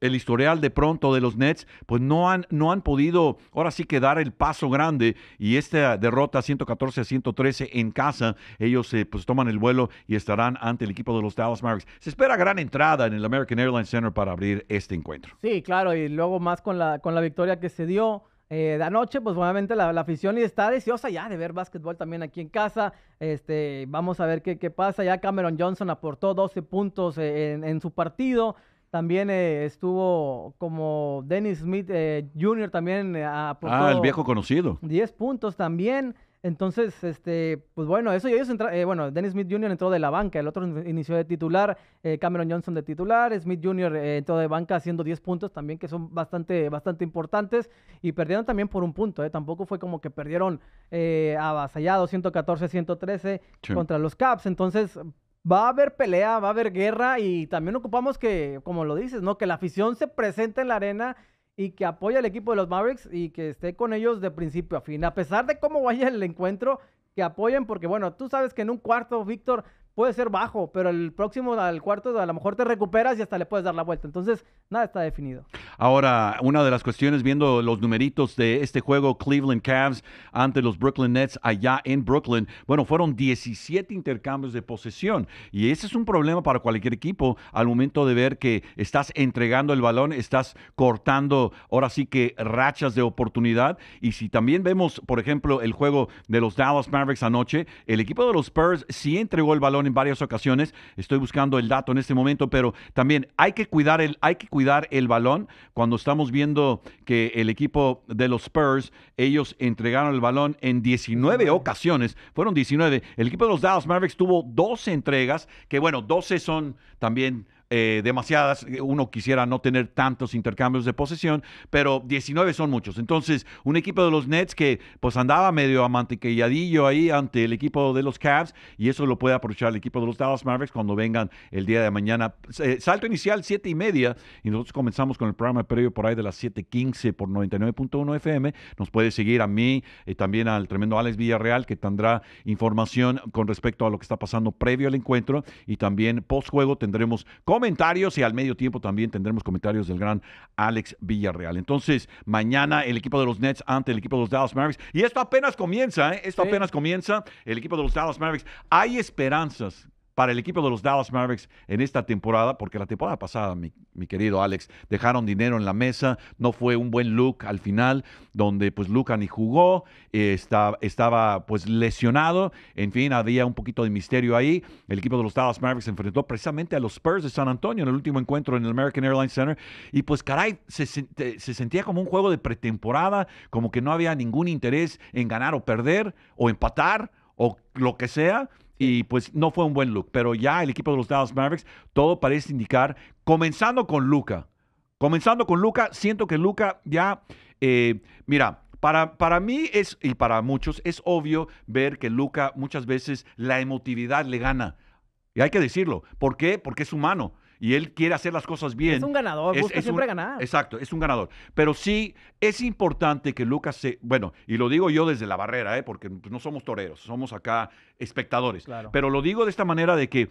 el historial de pronto de los Nets, pues no han, no han podido ahora sí que dar el paso grande y esta derrota 114 a 113 en casa, ellos se eh, pues toman el vuelo y estarán ante el equipo de los Dallas Mavericks. Se espera gran entrada en el American Airlines Center para abrir este encuentro. Sí, claro, y luego más con la, con la victoria que se dio. Eh, anoche, pues nuevamente la, la, afición está deseosa ya de ver básquetbol también aquí en casa. Este, vamos a ver qué, qué pasa. Ya Cameron Johnson aportó 12 puntos eh, en, su partido. También eh, estuvo como Dennis Smith eh, Jr. también aportó. Eh, ah, el viejo conocido. 10 puntos también. Entonces, este, pues bueno, eso y ellos entra, eh, bueno, Dennis Smith Jr. entró de la banca, el otro inició de titular, eh, Cameron Johnson de titular, Smith Jr. Eh, entró de banca haciendo 10 puntos también que son bastante, bastante importantes y perdieron también por un punto, tampoco fue como que perdieron avasallado 114-113 contra los Caps, entonces va a haber pelea, va a haber guerra y también ocupamos que, como lo dices, ¿no? Que la afición se presente en la arena y que apoye al equipo de los Mavericks y que esté con ellos de principio a fin. A pesar de cómo vaya el encuentro, que apoyen porque, bueno, tú sabes que en un cuarto, Víctor, puede ser bajo, pero el próximo al cuarto a lo mejor te recuperas y hasta le puedes dar la vuelta. Entonces, nada está definido. Ahora, una de las cuestiones, viendo los numeritos de este juego, Cleveland Cavs ante los Brooklyn Nets allá en Brooklyn, bueno, fueron 17 intercambios de posesión. Y ese es un problema para cualquier equipo al momento de ver que estás entregando el balón, estás cortando ahora sí que rachas de oportunidad. Y si también vemos, por ejemplo, el juego de los Dallas Mavericks anoche, el equipo de los Spurs sí entregó el balón en varias ocasiones. Estoy buscando el dato en este momento, pero también hay que cuidar el, hay que cuidar el balón. Cuando estamos viendo que el equipo de los Spurs, ellos entregaron el balón en 19 ocasiones, fueron 19. El equipo de los Dallas Mavericks tuvo 12 entregas, que bueno, 12 son también eh, demasiadas. Eh, uno quisiera no tener tantos intercambios de posesión, pero 19 son muchos. Entonces, un equipo de los Nets que pues andaba medio amantequilladillo ahí ante el equipo de los Cavs y eso lo puede aprovechar el equipo de los Dallas Mavericks cuando vengan el día de mañana. Eh, salto inicial, 7 y media, y nosotros comenzamos con el programa previo por ahí de las 7.15 por 99.1 FM. Nos puede seguir a mí, y también al tremendo Alex Villarreal, que tendrá información con respecto a lo que está pasando previo al encuentro y también post juego tendremos con comentarios y al medio tiempo también tendremos comentarios del gran Alex Villarreal. Entonces, mañana el equipo de los Nets ante el equipo de los Dallas Mavericks. Y esto apenas comienza, ¿eh? Esto apenas comienza el equipo de los Dallas Mavericks. Hay esperanzas para el equipo de los Dallas Mavericks en esta temporada, porque la temporada pasada, mi, querido Alex, dejaron dinero en la mesa, no fue un buen look al final, donde pues Luca ni jugó, estaba pues lesionado, en fin, había un poquito de misterio ahí. El equipo de los Dallas Mavericks enfrentó precisamente a los Spurs de San Antonio en el último encuentro en el American Airlines Center, y pues caray, se, se sentía como un juego de pretemporada, como que no había ningún interés en ganar o perder o empatar o lo que sea y pues no fue un buen look. Pero ya el equipo de los Dallas Mavericks, todo parece indicar, comenzando con Luca. Comenzando con Luca, siento que Luca ya, eh, mira, para, para, mí es, y para muchos, es obvio ver que Luca muchas veces la emotividad le gana. Y hay que decirlo. ¿Por qué? Porque es humano y él quiere hacer las cosas bien. Es un ganador, busca siempre ganar. Exacto, es un ganador. Pero sí es importante que Lucas se. Bueno, y lo digo yo desde la barrera, ¿eh? porque pues, no somos toreros, somos acá espectadores. Pero lo digo de esta manera de que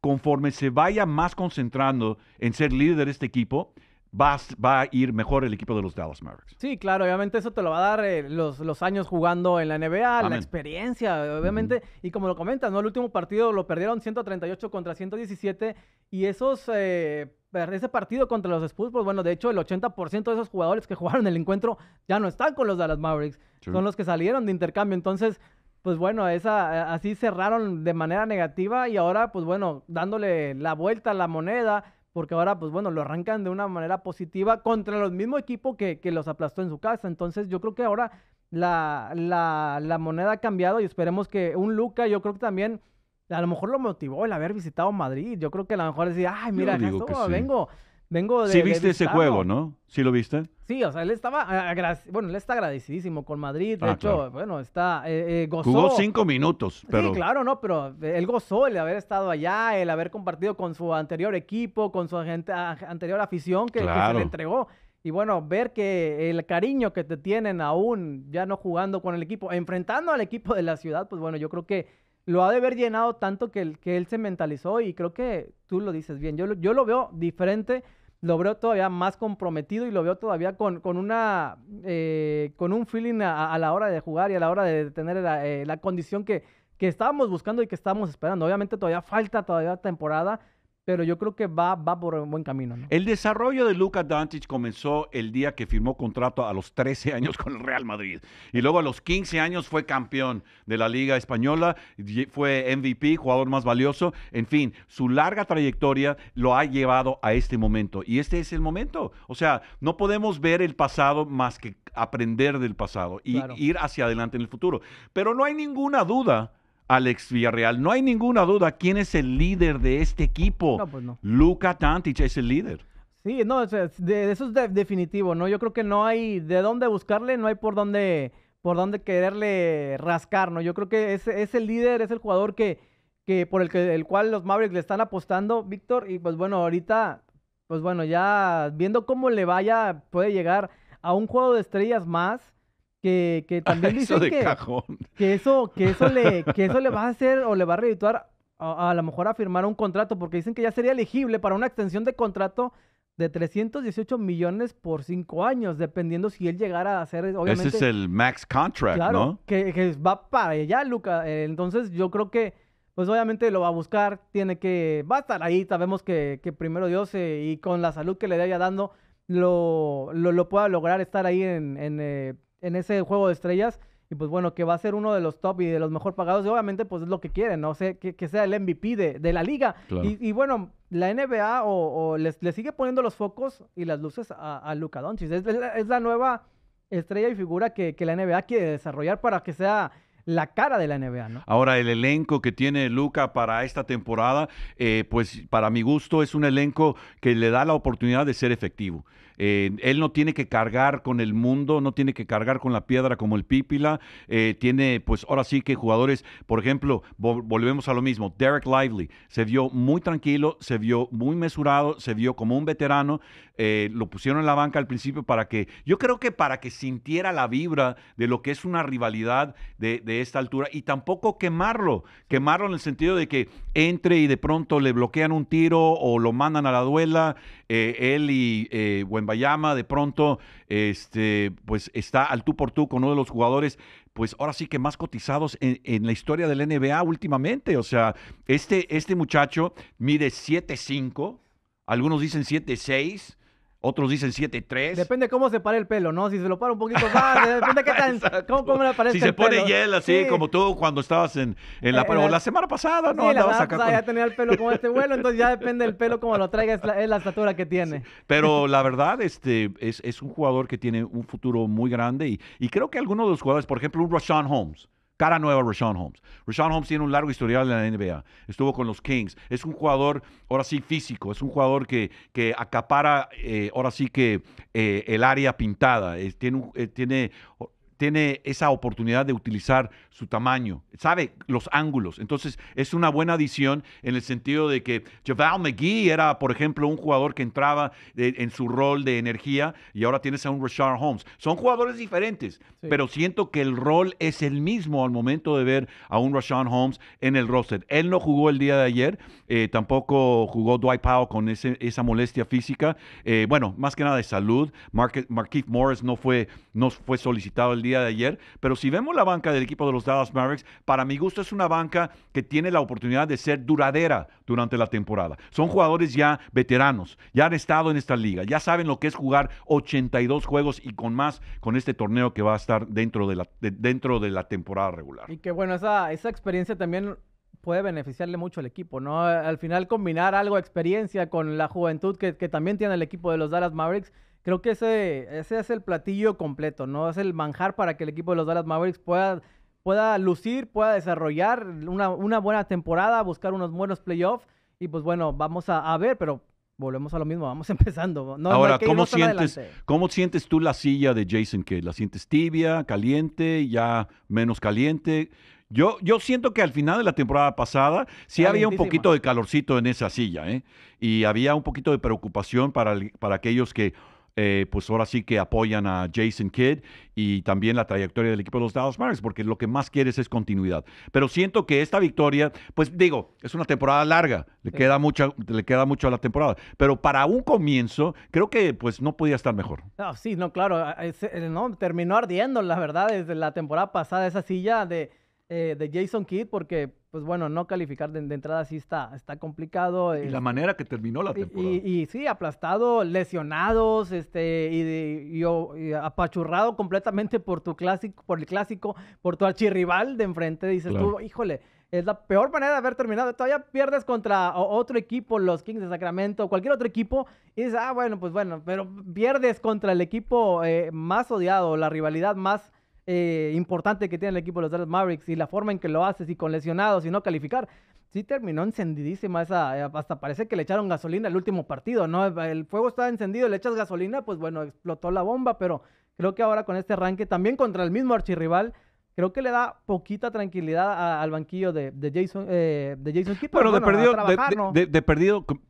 conforme se vaya más concentrando en ser líder de este equipo, va, a ir mejor el equipo de los Dallas Mavericks. Sí, claro, obviamente eso te lo va a dar eh, los, los, años jugando en la NBA, la experiencia, obviamente. Y como lo comentas, ¿no? El último partido lo perdieron 138 contra 117 y esos... Eh, ese partido contra los Spurs, pues bueno, de hecho el 80% de esos jugadores que jugaron el encuentro ya no están con los Dallas Mavericks, son los que salieron de intercambio, entonces pues bueno, esa, así cerraron de manera negativa y ahora, pues bueno, dándole la vuelta a la moneda, porque ahora, pues bueno, lo arrancan de una manera positiva contra los mismo equipo que, que los aplastó en su casa. Entonces, yo creo que ahora la, la, moneda ha cambiado y esperemos que un Luca, yo creo que también. A lo mejor lo motivó el haber visitado Madrid. Yo creo que a lo mejor decía, ay, mira, vengo Vengo de. Sí, viste ese juego, ¿no? Sí, lo viste. Sí, o sea, él estaba. Bueno, él está agradecidísimo con Madrid. De ah, hecho, bueno, está. Eh, eh, Jugó cinco minutos, pero. Sí, claro, no, pero él gozó el haber estado allá, el haber compartido con su anterior equipo, con su anterior afición que, que se le entregó. Y bueno, ver que el cariño que te tienen aún, ya no jugando con el equipo, enfrentando al equipo de la ciudad, pues bueno, yo creo que lo ha de haber llenado tanto que, que él se mentalizó y creo que tú lo dices bien. Yo, yo lo veo diferente, lo veo todavía más comprometido y lo veo todavía con, una, eh, con un feeling a, la hora de jugar y a la hora de tener eh, la, condición que, que estábamos buscando y que estábamos esperando. Obviamente todavía falta todavía temporada, pero yo creo que va, va por un buen camino. El desarrollo de luca Doncic comenzó el día que firmó contrato a los 13 años con el Real Madrid. Y luego a los 15 años fue campeón de la Liga Española, fue MVP, jugador más valioso. En fin, su larga trayectoria lo ha llevado a este momento. Y este es el momento. O sea, no podemos ver el pasado más que aprender del pasado y ir hacia adelante en el futuro. Pero no hay ninguna duda Alex Villarreal. No hay ninguna duda quién es el líder de este equipo. Pues Luca Tantich es el líder. Sí, no, eso es, eso es definitivo, ¿no? Yo creo que no hay de dónde buscarle, no hay por dónde, por quererle rascar, ¿no? Yo creo que es, es el líder, es el jugador que, que por el, que, el cual los Mavericks le están apostando, Víctor, y pues bueno, ahorita, pues bueno, ya viendo cómo le vaya, puede llegar a un juego de estrellas más que, que ah, también dicen que, que eso, que eso le, que eso le va a hacer o le va a reeditar a, lo mejor a firmar un contrato, porque dicen que ya sería elegible para una extensión de contrato de 318 millones por cinco años, dependiendo si él llegara a hacer, obviamente... Ese es el max contract, claro, ¿no? Que, que, va para allá, Luca. Eh, entonces, yo creo que, pues obviamente lo va a buscar, tiene que... Va a estar ahí, sabemos que, primero Dios eh, y con la salud que le vaya dando, lo, lo, pueda lograr estar ahí en, eh, en ese juego de estrellas. Y pues bueno, que va a ser uno de los top y de los mejor pagados. Y obviamente, pues es lo que quieren, ¿no? sé que, sea el MVP de, la liga. Y, bueno, la NBA o, le sigue poniendo los focos y las luces a, Luca Luka Doncic. Es, la, nueva estrella y figura que, la NBA quiere desarrollar para que sea la cara de la NBA, ¿no? Ahora, el elenco que tiene Luca para esta temporada, eh, pues para mi gusto es un elenco que le da la oportunidad de ser efectivo. Eh, él no tiene que cargar con el mundo, no tiene que cargar con la piedra como el Pípila. Eh, tiene, pues ahora sí que jugadores, por ejemplo, volvemos a lo mismo. Derek Lively se vio muy tranquilo, se vio muy mesurado, se vio como un veterano. Eh, lo pusieron en la banca al principio para que, yo creo que para que sintiera la vibra de lo que es una rivalidad de, esta altura y tampoco quemarlo, quemarlo en el sentido de que entre y de pronto le bloquean un tiro o lo mandan a la duela, él y buen Bayama, de pronto este, pues está al tú por tú con uno de los jugadores pues ahora sí que más cotizados en, la historia del NBA últimamente. O sea, este, este muchacho mide 7'5, algunos dicen 7'6, otros dicen 7-3. Depende cómo se pare el pelo, ¿no? Si se lo para un poquito más, eh, depende qué tan. cómo, le parece Si se pone hielo así, como tú cuando estabas en, la. Eh, la- O la semana pasada, ¿no? Sí, la semana pasada ya tenía el pelo como este vuelo, entonces ya depende del pelo como lo traiga, es la, la estatura que tiene. Pero la verdad, este, es, es un jugador que tiene un futuro muy grande y, y creo que algunos de los jugadores, por ejemplo, un Rashawn Holmes, Cara nueva, Rashawn Holmes. Rashawn Holmes tiene un largo historial en la NBA. Estuvo con los Kings. Es un jugador, ahora sí, físico. Es un jugador que, que acapara, eh, ahora sí que eh, el área pintada. tiene, eh, tiene tiene esa oportunidad de utilizar su tamaño, sabe los ángulos. Entonces, es una buena adición en el sentido de que Javal McGee era, por ejemplo, un jugador que entraba en su rol de energía y ahora tienes a un Rashard Holmes. Son jugadores diferentes, pero siento que el rol es el mismo al momento de ver a un Rashard Holmes en el roster. Él no jugó el día de ayer, eh, tampoco jugó Dwight Powell con esa molestia física. Eh, bueno, más que nada de salud. Marquise Morris no fue, no fue solicitado el día de ayer, pero si vemos la banca del equipo de los Dallas Mavericks, para mi gusto es una banca que tiene la oportunidad de ser duradera durante la temporada. Son jugadores ya veteranos, ya han estado en esta liga, ya saben lo que es jugar 82 juegos y con más con este torneo que va a estar dentro de la, dentro de la temporada regular. Y que bueno, esa, esa experiencia también puede beneficiarle mucho al equipo, ¿no? Al final combinar algo, experiencia con la juventud que también tiene el equipo de los Dallas Mavericks Creo que ese, ese es el platillo completo, ¿no? Es el manjar para que el equipo de los Dallas Mavericks pueda, pueda lucir, pueda desarrollar una, buena temporada, buscar unos buenos playoffs. Y pues bueno, vamos a, ver, pero volvemos a lo mismo, vamos empezando. Ahora, ¿cómo, sientes, ¿cómo sientes tú la silla de Jason Kidd? ¿La sientes tibia, caliente, ya menos caliente? Yo, yo siento que al final de la temporada pasada sí había un poquito de calorcito en esa silla, ¿eh? Y había un poquito de preocupación para, para aquellos que eh, pues ahora sí que apoyan a Jason Kidd y también la trayectoria del equipo de los Dallas Mavericks, porque lo que más quieres es continuidad. Pero siento que esta victoria, pues digo, es una temporada larga, le, queda, mucha, le queda mucho a la temporada, pero para un comienzo, creo que pues no podía estar mejor. sí, no, claro, eh, no, terminó ardiendo, la verdad, desde la temporada pasada, esa silla de eh, de Jason Kidd porque, pues bueno, no calificar de, entrada sí está, está complicado. Y la este, manera que terminó la temporada. Y, sí, aplastado, lesionados, este, y, y, apachurrado completamente por tu clásico, por el clásico, por tu archirrival de enfrente. Dices tú, híjole, es la peor manera de haber terminado. Todavía pierdes contra otro equipo, los Kings de Sacramento, cualquier otro equipo, y dices, ah, bueno, pues bueno, pero pierdes contra el equipo eh, más odiado, la rivalidad más eh, importante que tiene el equipo de los Dallas Mavericks y la forma en que lo haces y con lesionados y no calificar. Sí terminó encendidísima esa, eh, hasta parece que le echaron gasolina el último partido, ¿no? El fuego estaba encendido, le echas gasolina, pues bueno, explotó la bomba, pero creo que ahora con este arranque, también contra el mismo archirrival, creo que le da poquita tranquilidad al banquillo de, Jason eh, de Jason Pero, de perdido, de,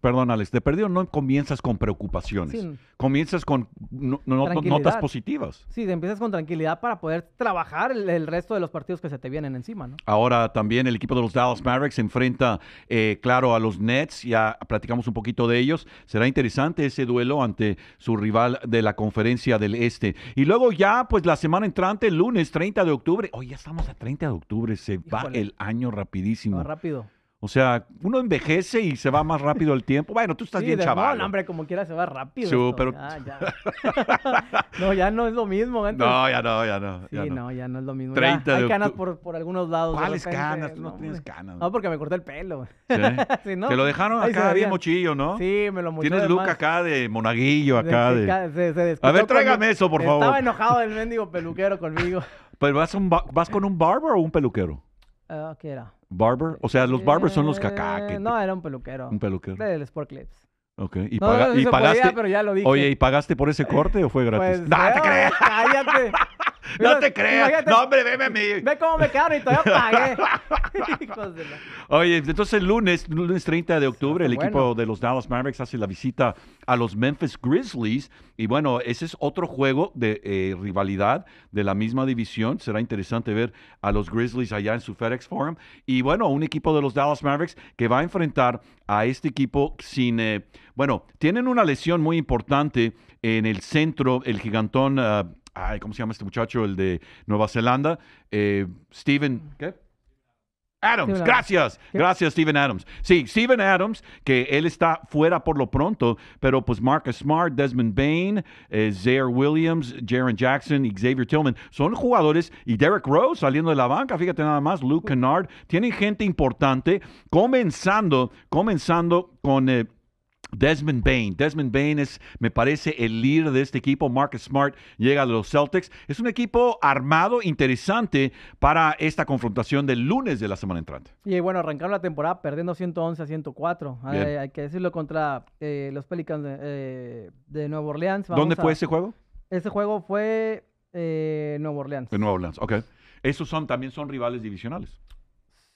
perdón Alex, de perdido no comienzas con preocupaciones, comienzas con notas positivas. Sí, empiezas con tranquilidad para poder trabajar el, resto de los partidos que se te vienen encima, ¿no? Ahora también el equipo de los Dallas Mavericks enfrenta, eh, claro, a los Nets, ya platicamos un poquito de ellos, será interesante ese duelo ante su rival de la conferencia del Este. Y luego ya, pues la semana entrante, el lunes 30 de octubre, hoy oh, ya estamos a 30 de octubre, se va el año rapidísimo. Va rápido. O sea, uno envejece y se va más rápido el tiempo. Bueno, tú estás bien chaval. No, hombre, como quiera se va rápido. Sí, pero... Ah, ya. no, ya no es lo mismo. gente. No, ya no, ya no. Ya sí, no. ya no es lo mismo. 30 ya, hay canas por, algunos lados. ¿Cuáles canas? Tú no, tienes canas. No, porque me corté el pelo. ¿Sí? sí ¿no? Te lo dejaron acá bien mochillo, ¿no? Sí, me lo mochillo. Tienes Luca acá de monaguillo, acá de... A ver, tráigame eso, por favor. Estaba enojado el mendigo peluquero conmigo. ¿Pero vas, vas con un barber o un peluquero? Ah, ¿Qué era? ¿Barber? O sea, los barbers son los cacaques. Eh, no, era un peluquero. Un peluquero. Del Sport Clips. Ok. ¿Y, no, pagaste? pero ya lo dije. Oye, ¿y pagaste por ese corte o fue gratis? Pues ¡No, te creas! ¡Cállate! no te creas. No, hombre, veme a mí. Ve cómo me quedaron y todavía pagué. Oye, entonces el lunes, lunes 30 de octubre, el equipo de los Dallas Mavericks hace la visita a los Memphis Grizzlies. Y bueno, ese es otro juego de eh, rivalidad de la misma división. Será interesante ver a los Grizzlies allá en su FedEx Forum. Y bueno, un equipo de los Dallas Mavericks que va a enfrentar a este equipo sin... Eh, bueno, tienen una lesión muy importante en el centro, el gigantón ah, ay, ¿cómo se llama este muchacho? El de Nueva Zelanda, eh, Steven, mm. ¿qué? Adams, gracias, gracias Steven Adams. Sí, Steven Adams, que él está fuera por lo pronto, pero pues Marcus Smart, Desmond Bain, eh, Zaire Williams, Jaron Jackson y Xavier Tillman son jugadores y Derek Rose saliendo de la banca, fíjate nada más, Luke Kennard, tienen gente importante, comenzando, comenzando con eh, Desmond Bain. Desmond Bain es, me parece, el líder de este equipo. Marcus Smart llega de los Celtics. Es un equipo armado, interesante para esta confrontación del lunes de la semana entrante. Y bueno, arrancaron la temporada perdiendo 111 a 104. Hay, que decirlo contra eh, los Pelicans eh, de, Nueva Orleans. ¿Dónde fue ese juego? Ese juego fue eh, Nueva Orleans. En Nueva Orleans, ok. Esos son, también son rivales divisionales.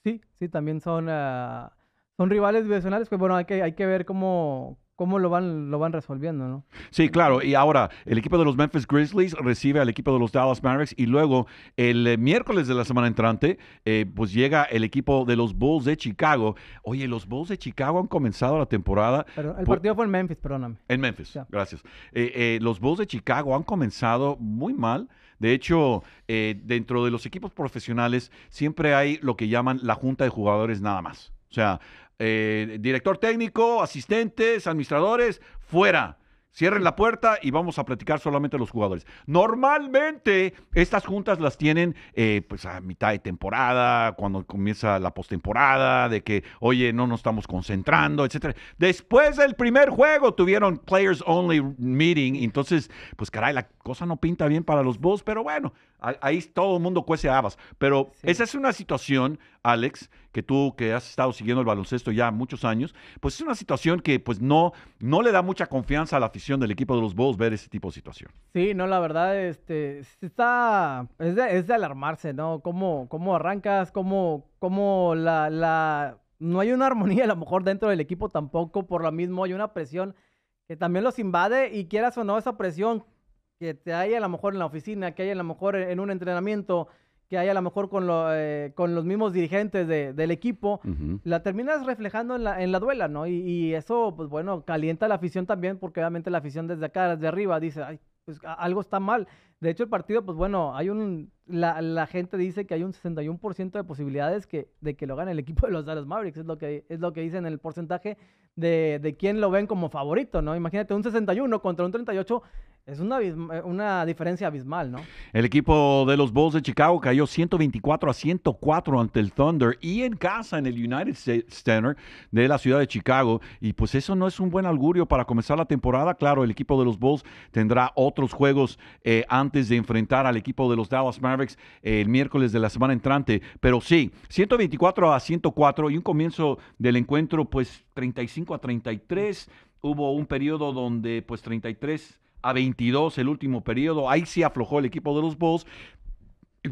Sí, sí, también son... Ah, son rivales divisionales, pues bueno, hay que, hay que ver cómo, cómo lo van, lo van resolviendo, ¿no? Sí, claro. Y ahora, el equipo de los Memphis Grizzlies recibe al equipo de los Dallas Mavericks y luego el eh, miércoles de la semana entrante, eh, pues llega el equipo de los Bulls de Chicago. Oye, los Bulls de Chicago han comenzado la temporada. Pero el partido fue en Memphis, perdóname. En Memphis, gracias. Eh, los Bulls de Chicago han comenzado muy mal. De hecho, dentro de los equipos profesionales siempre hay lo que llaman la junta de jugadores nada más. O sea, eh, director técnico, asistentes, administradores, fuera. Cierren la puerta y vamos a platicar solamente los jugadores. Normalmente estas juntas las tienen eh, pues a mitad de temporada, cuando comienza la postemporada, de que oye no nos estamos concentrando, etcétera. Después del primer juego tuvieron players only meeting, entonces pues caray la cosa no pinta bien para los Bulls, pero bueno Ahí todo el mundo cuece habas. Pero esa es una situación, Alex, que tú que has estado siguiendo el baloncesto ya muchos años, pues es una situación que pues no, no le da mucha confianza a la afición del equipo de los Bulls ver ese tipo de situación. Sí, no, la verdad, este, está, es de, alarmarse, ¿no? ¿Cómo, cómo arrancas? ¿Cómo, cómo la, la, no hay una armonía a lo mejor dentro del equipo tampoco, por lo mismo hay una presión que también los invade y quieras o no esa presión que te haya a lo mejor en la oficina, que haya a lo mejor en un entrenamiento, que haya a lo mejor con, lo, eh, con los mismos dirigentes del equipo, la terminas reflejando en la, en la duela, ¿no? Y, eso, pues bueno, calienta la afición también, porque obviamente la afición desde acá, desde arriba, dice, ay, pues algo está mal. De hecho, el partido, pues bueno, hay un, la, gente dice que hay un 61% de posibilidades que, de que lo gane el equipo de los Dallas Mavericks, es lo que, es lo que dicen el porcentaje de, de quién lo ven como favorito, ¿no? Imagínate un 61 contra un 38, es una, eh, una, diferencia abismal, ¿no? El equipo de los Bulls de Chicago cayó 124 a 104 ante el Thunder y en casa en el United States Center de la ciudad de Chicago. Y pues eso no es un buen augurio para comenzar la temporada. Claro, el equipo de los Bulls tendrá otros juegos eh, antes de enfrentar al equipo de los Dallas Mavericks eh, el miércoles de la semana entrante. Pero sí, 124 a 104 y un comienzo del encuentro pues 35 a 33. Hubo un periodo donde pues 33 a 22 el último periodo. Ahí sí aflojó el equipo de los Bulls.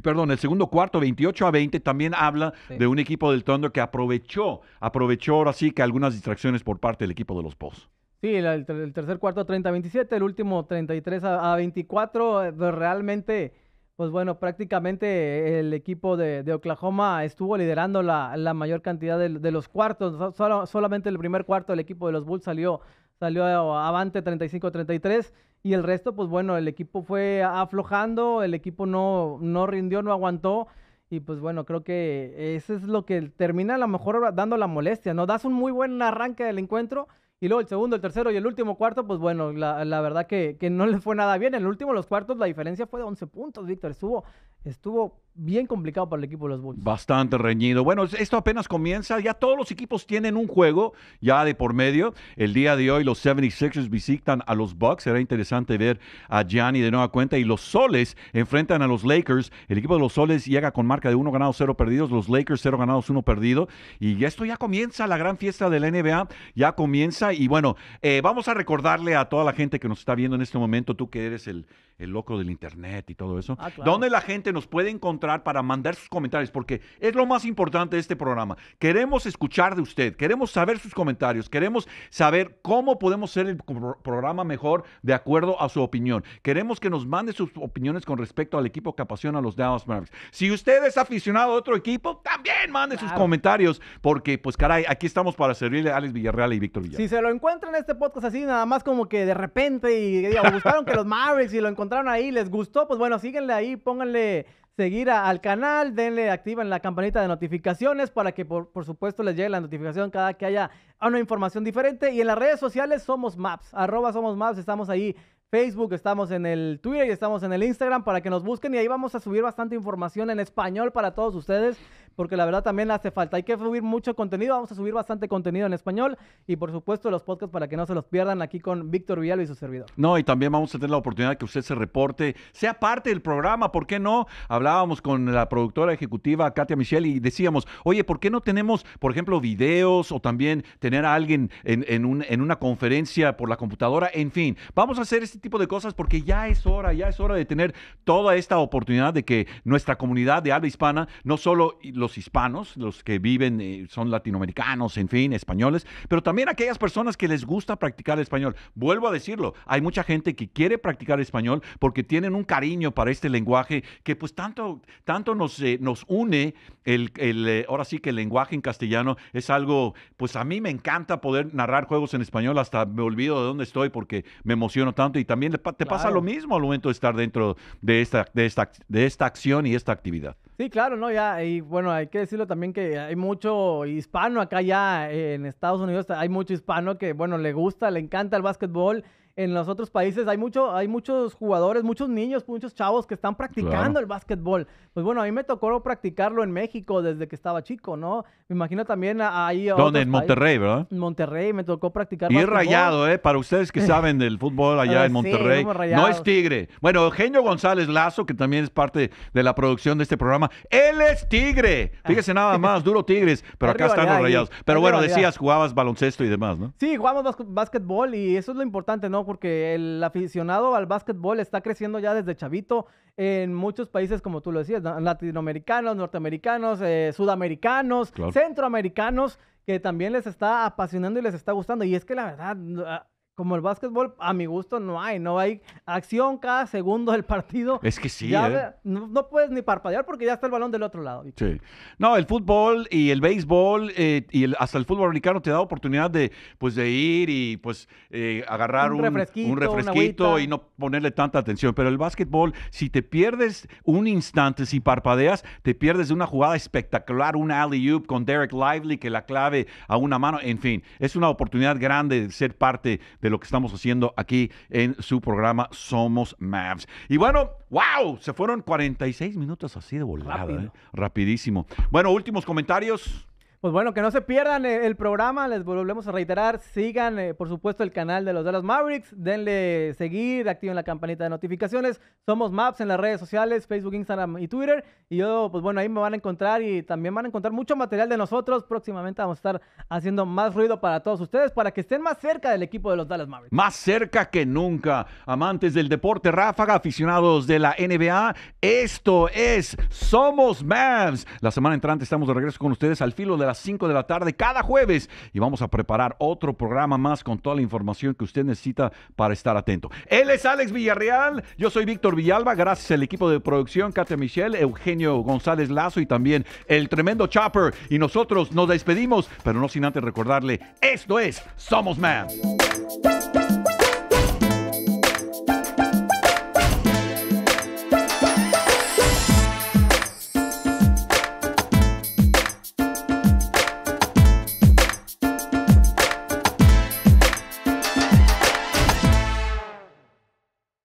Perdón, el segundo cuarto, 28 a 20, también habla de un equipo del Thunder que aprovechó, aprovechó ahora sí que algunas distracciones por parte del equipo de los Bulls. Sí, el, tercer cuarto 30 a 27, el último 33 a, a 24. Eh, pues realmente, pues bueno, prácticamente el equipo de, Oklahoma estuvo liderando la, la mayor cantidad de, los cuartos. Solo, solamente el primer cuarto el equipo de los Bulls salió, salió avante 35 a 33. Y el resto, pues bueno, el equipo fue aflojando, el equipo no, no rindió, no aguantó. Y pues bueno, creo que eso es lo que termina a lo mejor dando la molestia, ¿no? Das un muy buen arranque del encuentro y luego el segundo, el tercero y el último cuarto, pues bueno, la, verdad que, no le fue nada bien. En el último, los cuartos, la diferencia fue de 11 puntos, Víctor. Estuvo, estuvo bien complicado para el equipo de los Bulls. Bastante reñido. Bueno, esto apenas comienza. Ya todos los equipos tienen un juego ya de por medio. El día de hoy los 76ers visitan a los Bucks. Será interesante ver a Gianni de nueva cuenta. Y los Soles enfrentan a los Lakers. El equipo de los Soles llega con marca de uno ganado, cero perdidos. Los Lakers 0 ganados, uno perdido. Y esto ya comienza, la gran fiesta de la NBA ya comienza. Y bueno, eh, vamos a recordarle a toda la gente que nos está viendo en este momento, tú que eres el, el loco del Internet y todo eso, ah, ¿dónde la gente nos puede encontrar? para mandar sus comentarios, porque es lo más importante de este programa. Queremos escuchar de usted, queremos saber sus comentarios, queremos saber cómo podemos hacer el programa mejor de acuerdo a su opinión. Queremos que nos mande sus opiniones con respecto al equipo que apasiona a los Dallas Mavericks. Si usted es aficionado a otro equipo, también mande sus comentarios, porque pues caray, aquí estamos para servirle a Alex Villarreal y Víctor Villarreal. Si se lo encuentran en este podcast así, nada más como que de repente y, digamos, gustaron que los Mavericks y lo encontraron ahí, les gustó, pues bueno, síguenle ahí, pónganle seguir al canal, denle, activen la campanita de notificaciones para que por, por, supuesto les llegue la notificación cada que haya una información diferente. Y en las redes sociales somos Maps, arroba somos Maps, estamos ahí Facebook, estamos en el Twitter y estamos en el Instagram para que nos busquen y ahí vamos a subir bastante información en español para todos ustedes, porque la verdad también hace falta. Hay que subir mucho contenido, vamos a subir bastante contenido en español y por supuesto los podcasts para que no se los pierdan aquí con Víctor Villalba y su servidor. No, y también vamos a tener la oportunidad que usted se reporte, sea parte del programa, ¿por qué no? Hablábamos con la productora ejecutiva Katia Michelle y decíamos, oye, ¿por qué no tenemos, por ejemplo, videos o también tener a alguien en, en una conferencia por la computadora? En fin, vamos a hacer este tipo de cosas porque ya es hora, ya es hora de tener toda esta oportunidad de que nuestra comunidad de habla hispana, no solo los hispanos, los que viven, eh, son latinoamericanos, en fin, españoles, pero también aquellas personas que les gusta practicar español. Vuelvo a decirlo, hay mucha gente que quiere practicar español porque tienen un cariño para este lenguaje que pues tanto, tanto nos, eh, nos une el, el eh, ahora sí que el lenguaje en castellano es algo, pues a mí me encanta poder narrar juegos en español, hasta me olvido de dónde estoy porque me emociono tanto y también te pasa lo mismo al momento de estar dentro de esta, de esta, de esta acción y esta actividad. Sí, claro, ¿no? Ya, y bueno, hay que decirlo también que hay mucho hispano acá ya en Estados Unidos, hay mucho hispano que, bueno, le gusta, le encanta el básquetbol en los otros países hay, mucho, hay muchos jugadores, muchos niños, muchos chavos que están practicando el básquetbol. Pues bueno, a mí me tocó practicarlo en México desde que estaba chico, ¿no? Me imagino también ahí... ¿Dónde? En Monterrey, ¿verdad? En Monterrey, me tocó practicar. Y es rayado, ¿eh? Para ustedes que saben del fútbol allá ah, en Monterrey. no es Tigre. Bueno, Eugenio González Lazo, que también es parte de la producción de este programa, él es Tigre. Ah. Fíjese nada más, duro Tigres, pero acá están los rayados. Pero bueno, decías, jugabas baloncesto y demás, ¿no? Sí, jugamos básquetbol y eso es lo importante, ¿no? porque el aficionado al básquetbol está creciendo ya desde chavito en muchos países, como tú lo decías, latinoamericanos, norteamericanos, eh, sudamericanos, centroamericanos, que también les está apasionando y les está gustando. Y es que la verdad, ah, como el básquetbol, a mi gusto no hay, no hay acción cada segundo del partido. Es que sí. ¿eh? no, puedes ni parpadear porque ya está el balón del otro lado. Sí. No, el fútbol y el béisbol eh, y hasta el fútbol americano te da oportunidad de, pues, de ir y pues eh, agarrar un, refresquito, y no ponerle tanta atención. Pero el básquetbol, si te pierdes un instante, si parpadeas, te pierdes una jugada espectacular, un alley-oop con Derek Lively que la clave a una mano. En fin, es una oportunidad grande de ser parte de de lo que estamos haciendo aquí en su programa Somos Mavs. Y bueno, wow, se fueron 46 minutos así de volada, ¿eh? rapidísimo. Bueno, últimos comentarios. Pues bueno, que no se pierdan eh, el, programa, les volvemos a reiterar, sigan eh, por supuesto el canal de los Dallas Mavericks, denle seguir, activen la campanita de notificaciones, somos Maps en las redes sociales, Facebook, Instagram y Twitter, y yo, pues bueno, ahí me van a encontrar y también van a encontrar mucho material de nosotros, próximamente vamos a estar haciendo más ruido para todos ustedes, para que estén más cerca del equipo de los Dallas Mavericks. Más cerca que nunca, amantes del deporte ráfaga, aficionados de la NBA, esto es Somos Mavs. La semana entrante estamos de regreso con ustedes al filo de las 5 de la tarde cada jueves y vamos a preparar otro programa más con toda la información que usted necesita para estar atento. Él es Alex Villarreal, yo soy Víctor Villalba, gracias al equipo de producción, Katia Michelle, Eugenio González Lazo y también el tremendo Chopper. Y nosotros nos despedimos, pero no sin antes recordarle, esto es Somos Man.